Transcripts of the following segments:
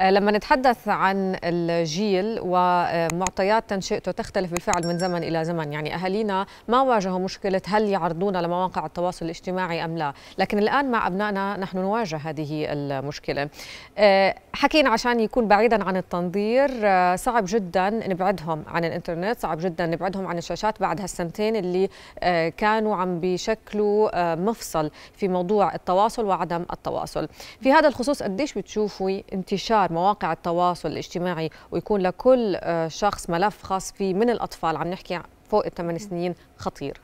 آه، لما نتحدث عن الجيل ومعطيات تنشئته تختلف بالفعل من زمن إلى زمن يعني أهالينا ما واجهوا مشكلة هل يعرضونا لمواقع التواصل الاجتماعي أم لا لكن الآن مع أبنائنا نحن نواجه هذه المشكلة آه، حكينا عشان يكون بعيدا عن التنظير آه، صعب جدا نبعدهم عن الإنترنت صعب جدا نبعدهم عن الشاشات بعد هالسنتين اللي كانوا عم بيشكلوا مفصل في موضوع التواصل وعدم التواصل في هذا الخصوص قديش بتشوفي انتشار مواقع التواصل الاجتماعي ويكون لكل آه، شخص ملف خاص فيه من الأطفال عم نحكي فوق الثمان سنين خطير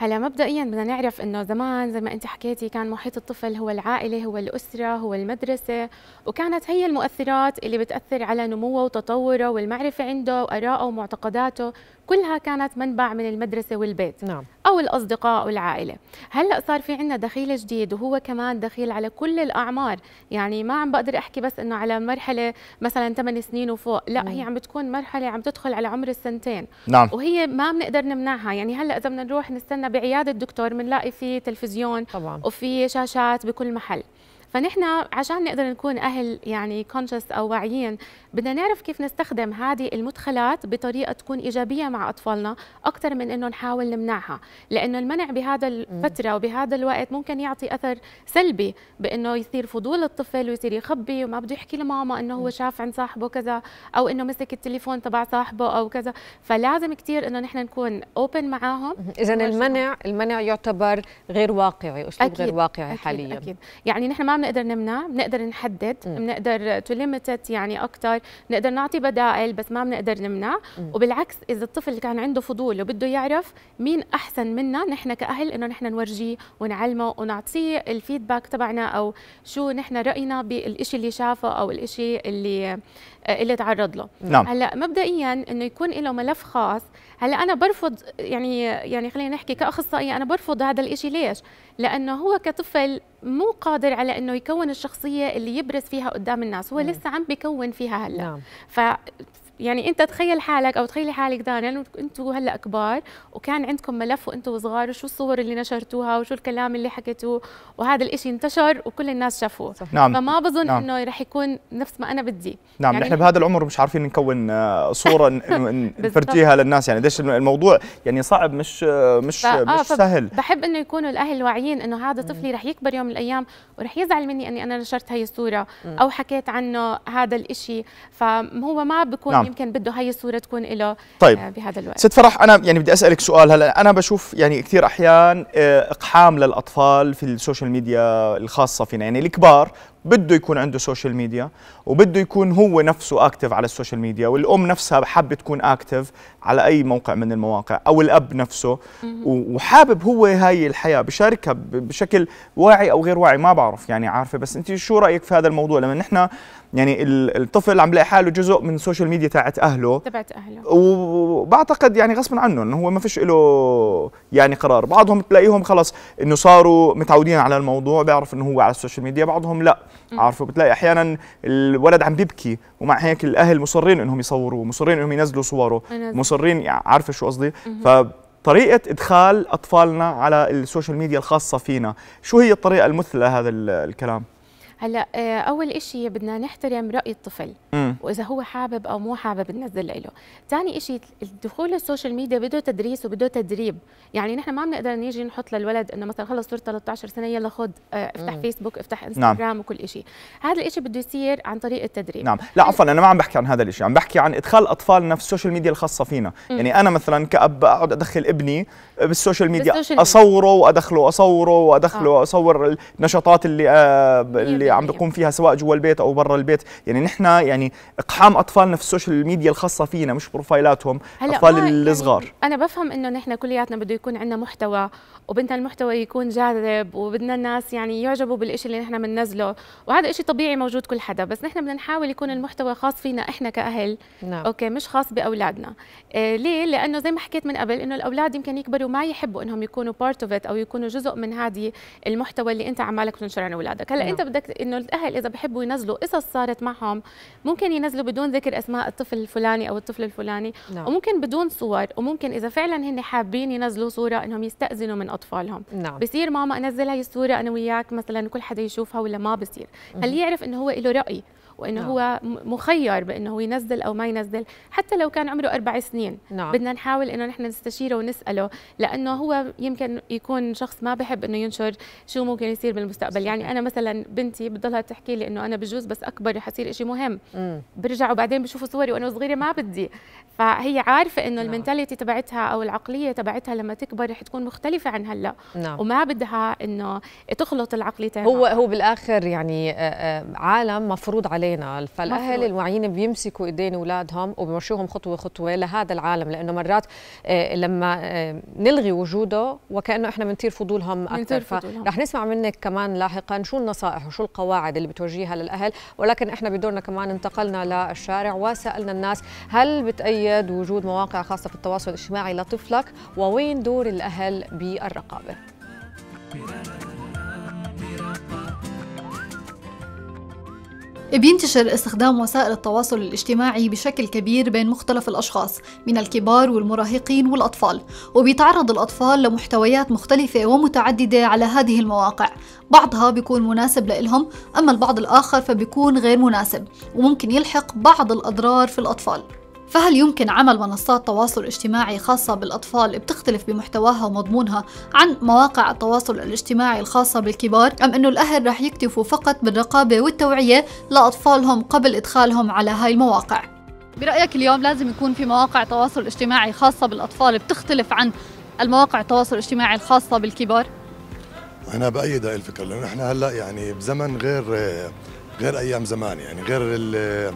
هلا مبدئيا بدنا نعرف انه زمان زي ما انت حكيتي كان محيط الطفل هو العائله هو الاسره هو المدرسه وكانت هي المؤثرات اللي بتاثر على نموه وتطوره والمعرفه عنده وارائه ومعتقداته كلها كانت منبع من المدرسه والبيت نعم. او الاصدقاء والعائله هلا صار في عندنا دخيل جديد وهو كمان دخيل على كل الاعمار يعني ما عم بقدر احكي بس انه على مرحله مثلا 8 سنين وفوق لا مم. هي نعم. عم بتكون مرحله عم تدخل على عمر السنتين نعم. وهي ما بنقدر نمنعها يعني هلا اذا بدنا نروح نستنى بعياده الدكتور بنلاقي في تلفزيون طبعا. وفي شاشات بكل محل فنحن عشان نقدر نكون اهل يعني كونشس او واعيين بدنا نعرف كيف نستخدم هذه المدخلات بطريقه تكون ايجابيه مع اطفالنا اكثر من انه نحاول نمنعها لانه المنع بهذا الفتره وبهذا الوقت ممكن يعطي اثر سلبي بانه يصير فضول الطفل ويصير يخبي وما بده يحكي لماما انه هو شاف عند صاحبه كذا او انه مسك التليفون تبع صاحبه او كذا فلازم كثير انه نحن نكون اوبن معاهم اذا المنع المنع يعتبر غير واقعي اسلوب غير واقعي أكيد حاليا اكيد يعني نحن ما بنقدر نمنع بنقدر نحدد بنقدر تو يعني اكثر بنقدر نعطي بدائل بس ما بنقدر نمنع م. وبالعكس اذا الطفل كان عنده فضول وبده يعرف مين احسن منا نحن كاهل انه نحن نورجيه ونعلمه ونعطيه الفيدباك تبعنا او شو نحن راينا بالشيء اللي شافه او الشيء اللي آه، اللي تعرض له نعم. هلا مبدئيا انه يكون له ملف خاص هلا انا برفض يعني يعني خلينا نحكي كاخصائيه انا برفض هذا الشيء ليش لانه هو كطفل مو قادر على انه يكون الشخصيه اللي يبرز فيها قدام الناس هو م. نعم. لسه عم بكون فيها هلا نعم. ف يعني انت تخيل حالك او تخيلي حالك دانيال انتم هلا كبار وكان عندكم ملف وانتم صغار وشو الصور اللي نشرتوها وشو الكلام اللي حكيتوه وهذا الإشي انتشر وكل الناس شافوه نعم فما بظن نعم. انه رح يكون نفس ما انا بدي نعم يعني نحن بهذا العمر مش عارفين نكون آه، صوره نفرجيها للناس يعني ليش الموضوع يعني صعب مش آه، مش مش سهل بحب انه يكونوا الاهل واعيين انه هذا طفلي رح يكبر يوم من الايام ورح يزعل مني اني انا نشرت هي الصوره او حكيت عنه هذا الإشي فهو ما بكون نعم. نعم. يمكن بده هاي الصوره تكون له آه، طيب. بهذا الوقت ست فرح انا يعني بدي اسالك سؤال هلا انا بشوف يعني كثير احيان آه، اقحام للاطفال في السوشيال ميديا الخاصه فينا يعني الكبار بده يكون عنده سوشيال ميديا وبده يكون هو نفسه اكتف على السوشيال ميديا والام نفسها حابه تكون اكتف على اي موقع من المواقع او الاب نفسه وحابب هو هاي الحياه بشاركها بشكل واعي او غير واعي ما بعرف يعني عارفه بس انت شو رايك في هذا الموضوع لما نحن يعني الطفل عم بلاقي حاله جزء من السوشيال ميديا تاعت اهله تبعت اهله وبعتقد يعني غصبا عنه انه هو ما فيش له يعني قرار بعضهم بتلاقيهم خلص انه صاروا متعودين على الموضوع بيعرف انه هو على السوشيال ميديا بعضهم لا عارفه بتلاقي احيانا الولد عم بيبكي ومع هيك الاهل مصرين انهم يصوروا مصرين انهم ينزلوا صوره مصرين عارفه شو قصدي طريقة إدخال أطفالنا على السوشيال ميديا الخاصة فينا شو هي الطريقة المثلى هذا الكلام؟ هلا آه، اول شيء بدنا نحترم راي الطفل واذا هو حابب او مو حابب ننزل له ثاني شيء الدخول السوشيال ميديا بده تدريس وبده تدريب يعني نحن ما بنقدر نيجي نحط للولد انه مثلا خلص صرت 13 سنه يلا خذ آه، افتح مم. فيسبوك افتح نعم. انستغرام نعم. وكل شيء هذا الشيء بده يصير عن طريق التدريب نعم لا عفوا انا ما عم بحكي عن هذا الشيء عم بحكي عن ادخال اطفالنا في السوشيال ميديا الخاصه فينا مم. يعني انا مثلا كاب اقعد ادخل ابني آه، بالسوشيال ميديا بالسوشيال اصوره وادخله اصوره وادخله آه. اصور النشاطات اللي آه إيه. اللي عم بيقوم فيها سواء جوا البيت او برا البيت يعني نحن يعني اقحام اطفالنا في السوشيال ميديا الخاصه فينا مش بروفايلاتهم اطفال يعني الصغار يعني انا بفهم انه نحن كلياتنا بده يكون عندنا محتوى وبدنا المحتوى يكون جاذب وبدنا الناس يعني يعجبوا بالشيء اللي نحن بننزله وهذا شيء طبيعي موجود كل حدا بس نحن بدنا نحاول يكون المحتوى خاص فينا احنا كاهل نعم. اوكي مش خاص باولادنا آه ليه لانه زي ما حكيت من قبل انه الاولاد يمكن يكبروا ما يحبوا انهم يكونوا بارت اوف او يكونوا جزء من هذه المحتوى اللي انت عمالك تنشر عن اولادك هلا نعم. انت بدك انه الاهل اذا بحبوا ينزلوا قصص صارت معهم ممكن ينزلوا بدون ذكر اسماء الطفل الفلاني او الطفل الفلاني نعم. وممكن بدون صور وممكن اذا فعلا هن حابين ينزلوا صوره انهم يستاذنوا من اطفالهم نعم. بصير ماما انزل هاي الصوره انا وياك مثلا كل حدا يشوفها ولا ما بصير خليه يعرف انه هو له راي وانه نعم. هو مخير بانه هو ينزل او ما ينزل حتى لو كان عمره اربع سنين نعم. بدنا نحاول انه نحن نستشيره ونساله لانه هو يمكن يكون شخص ما بحب انه ينشر شو ممكن يصير بالمستقبل يعني انا مثلا بنتي بتضلها تحكي لي انه انا بجوز بس اكبر رح يصير شيء مهم برجع وبعدين بشوفوا صوري وانا صغيره ما بدي فهي عارفه انه نعم. المنتاليتي تبعتها او العقليه تبعتها لما تكبر رح تكون مختلفه عن هلا نعم. وما بدها انه تخلط العقليتين هو هو بالاخر يعني عالم مفروض عليه ايدينا فالاهل الواعيين بيمسكوا ايدين اولادهم وبمشوهم خطوه خطوه لهذا العالم لانه مرات آه، لما آه، نلغي وجوده وكانه احنا بنثير فضولهم اكثر فرح نسمع منك كمان لاحقا شو النصائح وشو القواعد اللي بتوجهها للاهل ولكن احنا بدورنا كمان انتقلنا للشارع وسالنا الناس هل بتايد وجود مواقع خاصه في التواصل الاجتماعي لطفلك ووين دور الاهل بالرقابه بينتشر استخدام وسائل التواصل الاجتماعي بشكل كبير بين مختلف الأشخاص من الكبار والمراهقين والأطفال وبيتعرض الأطفال لمحتويات مختلفة ومتعددة على هذه المواقع بعضها بيكون مناسب لإلهم أما البعض الآخر فبيكون غير مناسب وممكن يلحق بعض الأضرار في الأطفال فهل يمكن عمل منصات تواصل اجتماعي خاصة بالأطفال بتختلف بمحتواها ومضمونها عن مواقع التواصل الاجتماعي الخاصة بالكبار أم أنه الأهل رح يكتفوا فقط بالرقابة والتوعية لأطفالهم قبل إدخالهم على هاي المواقع؟ برأيك اليوم لازم يكون في مواقع تواصل اجتماعي خاصة بالأطفال بتختلف عن المواقع التواصل الاجتماعي الخاصة بالكبار؟ أنا بأيد هاي الفكرة لأنه نحن هلأ يعني بزمن غير غير ايام زمان يعني غير الايام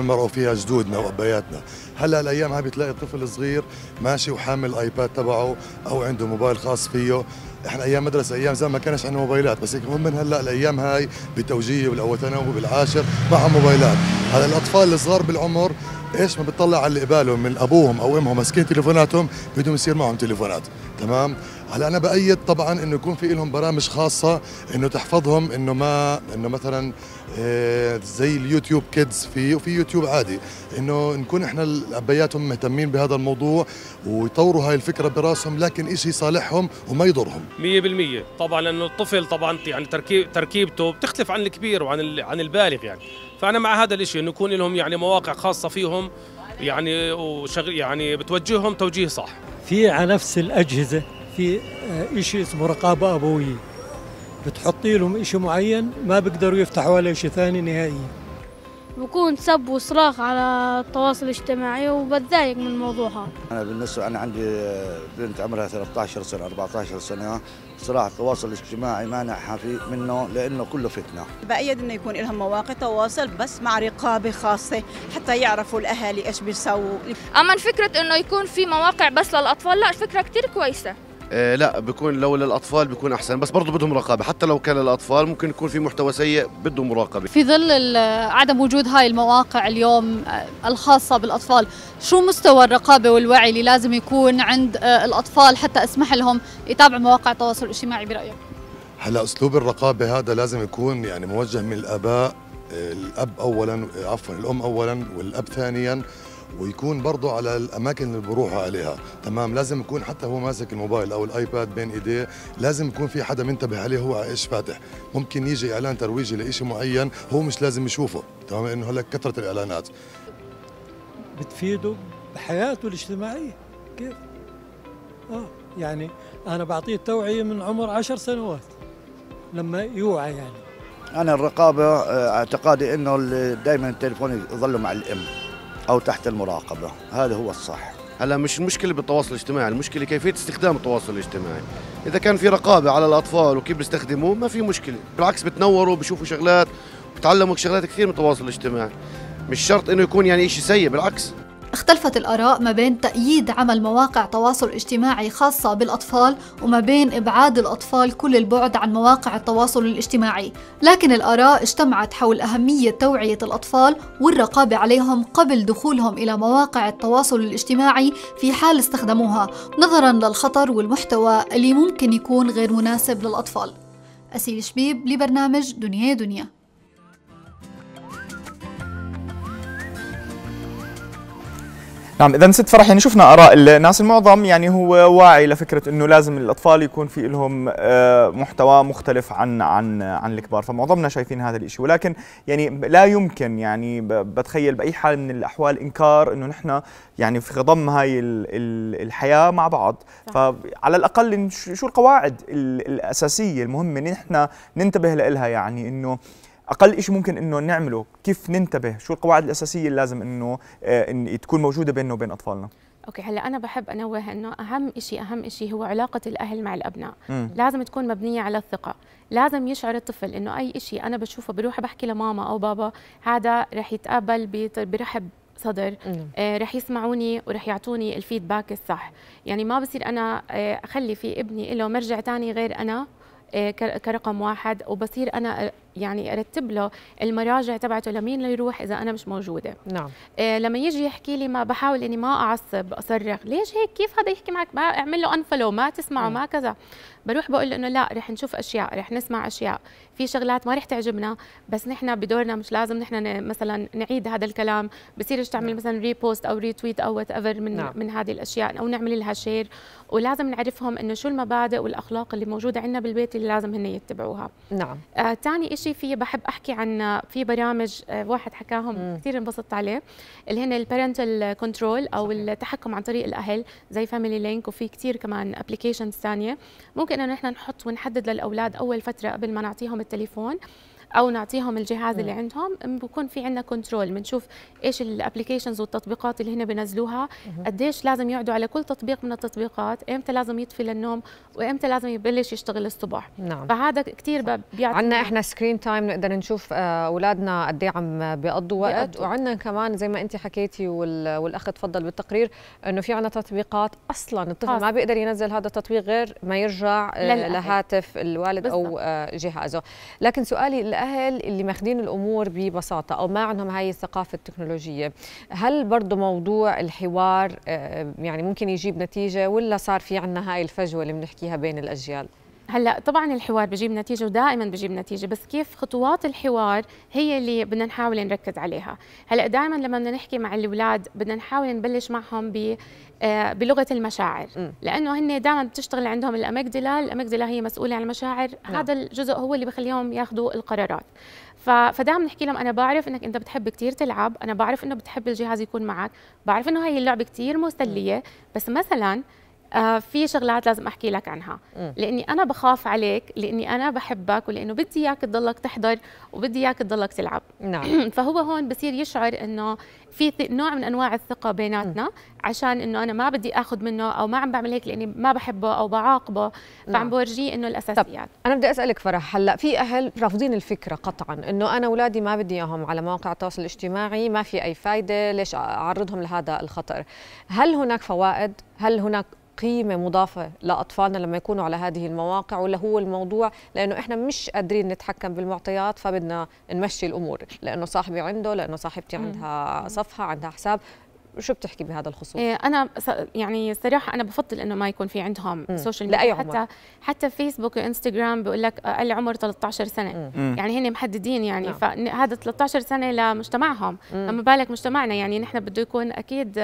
اللي مروا فيها جدودنا وابياتنا هلا الايام هاي بتلاقي الطفل الصغير ماشي وحامل الايباد تبعه او عنده موبايل خاص فيه احنا ايام مدرسه ايام زمان ما كانش عندنا موبايلات بس هيك من هلا الايام هاي بتوجيه بالاول ثانوي بالعاشر مع موبايلات هلا الاطفال الصغار بالعمر ايش ما بتطلع على اللي قبالهم من ابوهم او امهم ماسكين تليفوناتهم بدهم يصير معهم تليفونات تمام هلا انا بايد طبعا انه يكون في لهم برامج خاصه انه تحفظهم انه ما انه مثلا إيه زي اليوتيوب كيدز في وفي يوتيوب عادي انه نكون احنا الابياتهم مهتمين بهذا الموضوع ويطوروا هاي الفكره براسهم لكن شيء صالحهم وما يضرهم 100% طبعا لانه الطفل طبعا يعني تركيب تركيبته بتختلف عن الكبير وعن عن البالغ يعني فانا مع هذا الشيء انه يكون لهم يعني مواقع خاصه فيهم يعني وشغل يعني بتوجههم توجيه صح في على نفس الاجهزه في آه، شيء اسمه رقابه ابويه بتحطي لهم شيء معين ما بيقدروا يفتحوا ولا شيء ثاني نهائيا بكون سب وصراخ على التواصل الاجتماعي وبتضايق من الموضوع هذا انا بالنسبه انا عندي بنت عمرها 13 سنه 14 سنه صراحه التواصل الاجتماعي مانع حفي منه لانه كله فتنه بايد انه يكون لهم مواقع تواصل بس مع رقابه خاصه حتى يعرفوا الاهالي ايش بيسووا اما فكره انه يكون في مواقع بس للاطفال لا فكره كثير كويسه آه، لا بكون لو للاطفال بكون احسن بس برضه بدهم رقابه حتى لو كان للاطفال ممكن يكون في محتوى سيء بده مراقبه في ظل عدم وجود هاي المواقع اليوم آه، الخاصه بالاطفال شو مستوى الرقابه والوعي اللي لازم يكون عند آه، الاطفال حتى اسمح لهم يتابعوا مواقع التواصل الاجتماعي برايك هلا اسلوب الرقابه هذا لازم يكون يعني موجه من الاباء الاب اولا عفوا الام اولا والاب ثانيا ويكون برضه على الاماكن اللي بروحها عليها تمام لازم يكون حتى هو ماسك الموبايل او الايباد بين ايديه لازم يكون في حدا منتبه عليه هو ايش فاتح ممكن يجي اعلان ترويجي لشيء معين هو مش لازم يشوفه تمام انه هلا كثره الاعلانات بتفيده بحياته الاجتماعيه كيف اه يعني انا بعطيه التوعيه من عمر عشر سنوات لما يوعى يعني انا الرقابه آه، اعتقادي انه دائما التليفون يظل مع الام أو تحت المراقبة هذا هو الصح هلا مش المشكله بالتواصل الاجتماعي المشكله كيفيه استخدام التواصل الاجتماعي اذا كان في رقابه على الاطفال وكيف بيستخدموه ما في مشكله بالعكس بتنوروا بشوفوا شغلات بتعلموا شغلات كثير من التواصل الاجتماعي مش شرط انه يكون يعني شيء سيء بالعكس اختلفت الآراء ما بين تأييد عمل مواقع تواصل اجتماعي خاصة بالأطفال وما بين إبعاد الأطفال كل البعد عن مواقع التواصل الاجتماعي لكن الآراء اجتمعت حول أهمية توعية الأطفال والرقابة عليهم قبل دخولهم إلى مواقع التواصل الاجتماعي في حال استخدموها نظرا للخطر والمحتوى اللي ممكن يكون غير مناسب للأطفال أسيل شبيب لبرنامج دنيا دنيا نعم اذا ست فرح يعني شفنا اراء الناس المعظم يعني هو واعي لفكره انه لازم الاطفال يكون في لهم آه، محتوى مختلف عن عن عن الكبار فمعظمنا شايفين هذا الشيء ولكن يعني لا يمكن يعني بتخيل باي حال من الاحوال انكار انه نحن يعني في غضم هاي الحياه مع بعض فعلى الاقل شو القواعد الاساسيه المهمه نحن ننتبه لها يعني انه اقل شيء ممكن انه نعمله كيف ننتبه شو القواعد الاساسيه اللي لازم انه آه، إن تكون موجوده بيننا وبين اطفالنا اوكي هلا انا بحب انوه انه اهم شيء اهم شيء هو علاقه الاهل مع الابناء م. لازم تكون مبنيه على الثقه لازم يشعر الطفل انه اي شيء انا بشوفه بروح بحكي لماما او بابا هذا رح يتقابل برحب صدر آه رح يسمعوني ورح يعطوني الفيدباك الصح يعني ما بصير انا آه، اخلي في ابني له مرجع تاني غير انا آه، كرقم واحد وبصير انا يعني ارتب له المراجع تبعته لمين ليروح اذا انا مش موجوده نعم إيه لما يجي يحكي لي ما بحاول اني ما اعصب اصرخ ليش هيك كيف هذا يحكي معك اعمل له انفلو ما تسمعه نعم. ما كذا بروح بقول له انه لا رح نشوف اشياء رح نسمع اشياء في شغلات ما رح تعجبنا بس نحن بدورنا مش لازم نحن مثلا نعيد هذا الكلام بصيرش تعمل نعم. مثلا ريبوست او ريتويت او وات ايفر من نعم. من هذه الاشياء او نعمل لها شير ولازم نعرفهم انه شو المبادئ والاخلاق اللي موجوده عندنا بالبيت اللي لازم هن يتبعوها نعم آه شيء في بحب احكي عن آه، في برامج آه، واحد حكاهم كثير انبسطت عليه اللي هن البارنتال كنترول او صحيح. التحكم عن طريق الاهل زي فاميلي لينك وفي كثير كمان ابلكيشنز ثانيه ممكن انه نحن نحط ونحدد للاولاد اول فتره قبل ما نعطيهم التليفون او نعطيهم الجهاز اللي عندهم بكون في عندنا كنترول بنشوف ايش الابلكيشنز والتطبيقات اللي هنا بنزلوها قديش لازم يقعدوا على كل تطبيق من التطبيقات امتى لازم يطفي للنوم وامتى لازم يبلش يشتغل الصبح نعم. فهذا كثير بيعطي عندنا احنا سكرين تايم نقدر نشوف آه، اولادنا قد ايه عم بيقضوا وقت وعندنا كمان زي ما انت حكيتي والاخ تفضل بالتقرير انه في عندنا تطبيقات اصلا الطفل ما بيقدر ينزل هذا التطبيق غير ما يرجع آه، لهاتف الوالد بالضبط. او آه، جهازه لكن سؤالي الاهل اللي ماخذين الامور ببساطه او ما عندهم هاي الثقافه التكنولوجيه هل برضه موضوع الحوار آه، يعني ممكن يجيب نتيجه ولا صار في عندنا هاي الفجوه اللي بنحكيها بين الاجيال هلا طبعا الحوار بجيب نتيجه ودائما بجيب نتيجه بس كيف خطوات الحوار هي اللي بدنا نحاول نركز عليها هلا دائما لما بدنا نحكي مع الاولاد بدنا نحاول نبلش معهم ب آه، بلغه المشاعر لانه هن دائما بتشتغل عندهم الاميجدلا الاميجدلا هي مسؤوله عن المشاعر م. نعم. هذا الجزء هو اللي بخليهم ياخذوا القرارات فدائما نحكي لهم انا بعرف انك انت بتحب كثير تلعب انا بعرف انه بتحب الجهاز يكون معك بعرف انه هي اللعبه كثير مسليه بس مثلا آه في شغلات لازم احكي لك عنها م. لاني انا بخاف عليك لاني انا بحبك ولانه بدي اياك تضلك تحضر وبدي اياك تضلك تلعب نعم. فهو هون بصير يشعر انه في نوع من انواع الثقه بيناتنا عشان انه انا ما بدي اخذ منه او ما عم بعمل هيك لاني ما بحبه او بعاقبه نعم. فعم نعم. بورجيه انه الاساسيات طب انا بدي اسالك فرح هلا في اهل رافضين الفكره قطعا انه انا اولادي ما بدي اياهم على مواقع التواصل الاجتماعي ما في اي فائده ليش اعرضهم لهذا الخطر هل هناك فوائد هل هناك قيمة مضافة لأطفالنا لما يكونوا على هذه المواقع ولا هو الموضوع لأنه إحنا مش قادرين نتحكم بالمعطيات فبدنا نمشي الأمور لأنه صاحبي عنده لأنه صاحبتي عندها صفحة عندها حساب شو بتحكي بهذا الخصوص؟ إيه، انا يعني صراحه انا بفضل انه ما يكون في عندهم مم. سوشيال ميديا لأي عمر؟ حتى حتى فيسبوك وانستغرام بيقول لك العمر 13 سنه مم. يعني هن محددين يعني نعم. فهذا 13 سنه لمجتمعهم فما بالك مجتمعنا يعني نحن بده يكون اكيد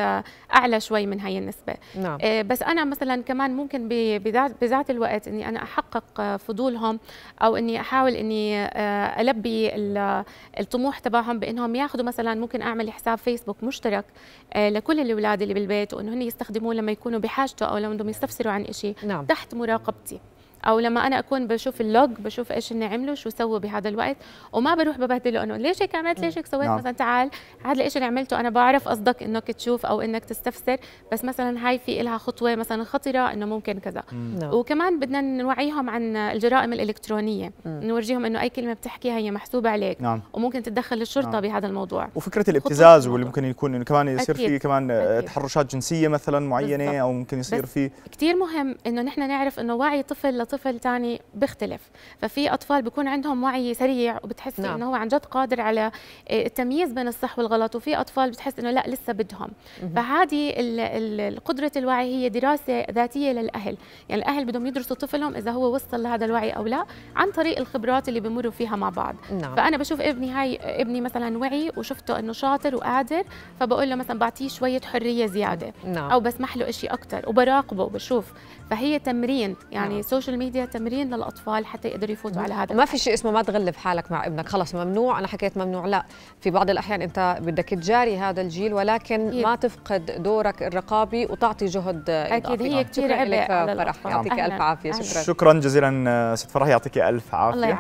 اعلى شوي من هي النسبه نعم. إيه، بس انا مثلا كمان ممكن بذات الوقت اني انا احقق فضولهم او اني احاول اني آه، البي الطموح تبعهم بانهم ياخذوا مثلا ممكن اعمل حساب فيسبوك مشترك آه، لكل الاولاد اللي بالبيت وانه هن يستخدموه لما يكونوا بحاجته او لما بدهم يستفسروا عن شيء نعم. تحت مراقبتي او لما انا اكون بشوف اللوج بشوف ايش اللي عمله شو سوى بهذا الوقت وما بروح ببهدله انه ليش هيك عملت ليش هيك سويت نعم. مثلا تعال هذا الشيء اللي عملته انا بعرف قصدك انك تشوف او انك تستفسر بس مثلا هاي في لها خطوه مثلا خطره انه ممكن كذا نعم. وكمان بدنا نوعيهم عن الجرائم الالكترونيه نورجيهم انه اي كلمه بتحكيها هي محسوبه عليك نعم. وممكن تتدخل الشرطه نعم. بهذا الموضوع وفكره الابتزاز واللي ممكن يكون انه كمان يصير في كمان أكيد. تحرشات جنسيه مثلا معينه او ممكن يصير في كثير مهم انه نحن نعرف انه وعي طفل طفل تاني بيختلف ففي اطفال بيكون عندهم وعي سريع وبتحس نعم. انه هو عن جد قادر على آه، التمييز بين الصح والغلط وفي اطفال بتحس انه لا لسه بدهم فهذه قدره الوعي هي دراسه ذاتيه للاهل يعني الاهل بدهم يدرسوا طفلهم اذا هو وصل لهذا الوعي او لا عن طريق الخبرات اللي بمروا فيها مع بعض نعم. فانا بشوف ابني هاي ابني مثلا وعي وشفته انه شاطر وقادر فبقول له مثلا بعطيه شويه حريه زياده نعم. او بسمح له شيء اكثر وبراقبه وبشوف فهي تمرين يعني نعم. سوشيال السوشيال ميديا تمرين للاطفال حتى يقدروا يفوتوا على هذا ما في شيء اسمه ما تغلب حالك مع ابنك خلص ممنوع انا حكيت ممنوع لا في بعض الاحيان انت بدك تجاري هذا الجيل ولكن يب. إيه. ما تفقد دورك الرقابي وتعطي جهد اكيد هي كثير عبء فرح يعطيك الف عافيه شكرا شكرا جزيلا ست فرح يعطيك الف عافيه